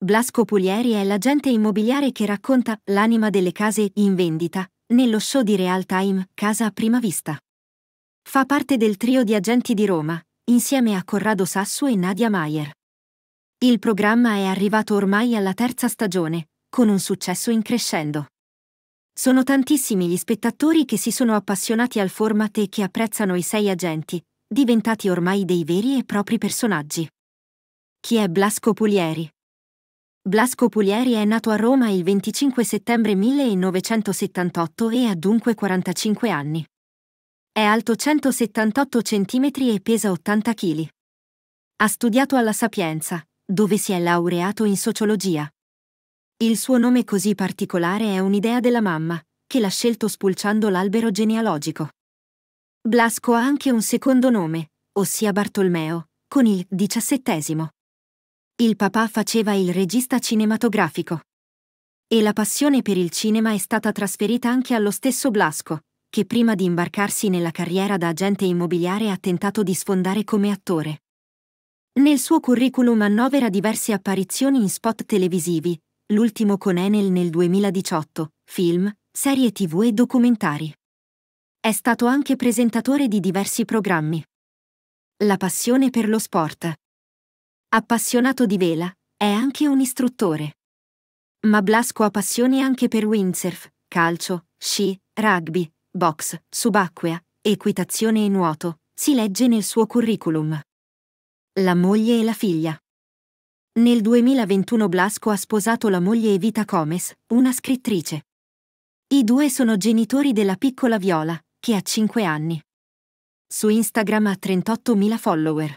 Blasco Pulieri è l'agente immobiliare che racconta l'anima delle case in vendita nello show di Real Time Casa a Prima Vista. Fa parte del trio di agenti di Roma, insieme a Corrado Sassu e Nadia Maier. Il programma è arrivato ormai alla terza stagione, con un successo in crescendo. Sono tantissimi gli spettatori che si sono appassionati al format e che apprezzano i sei agenti, diventati ormai dei veri e propri personaggi. Chi è Blasco Pulieri? Blasco Pulieri è nato a Roma il 25 settembre 1978 e ha dunque 45 anni. È alto 178 cm e pesa 80 kg. Ha studiato alla Sapienza, dove si è laureato in sociologia. Il suo nome così particolare è un'idea della mamma, che l'ha scelto spulciando l'albero genealogico. Blasco ha anche un secondo nome, ossia Bartolomeo, con il diciassettesimo. Il papà faceva il regista cinematografico. E la passione per il cinema è stata trasferita anche allo stesso Blasco, che prima di imbarcarsi nella carriera da agente immobiliare ha tentato di sfondare come attore. Nel suo curriculum annovera diverse apparizioni in spot televisivi, l'ultimo con Enel nel 2018, film, serie tv e documentari. È stato anche presentatore di diversi programmi. La passione per lo sport. Appassionato di vela, è anche un istruttore. Ma Blasco ha passioni anche per windsurf, calcio, sci, rugby, box, subacquea, equitazione e nuoto, si legge nel suo curriculum. La moglie e la figlia. Nel 2021 Blasco ha sposato la moglie Evita Comes, una scrittrice. I due sono genitori della piccola Viola, che ha 5 anni. Su Instagram ha 38.000 follower.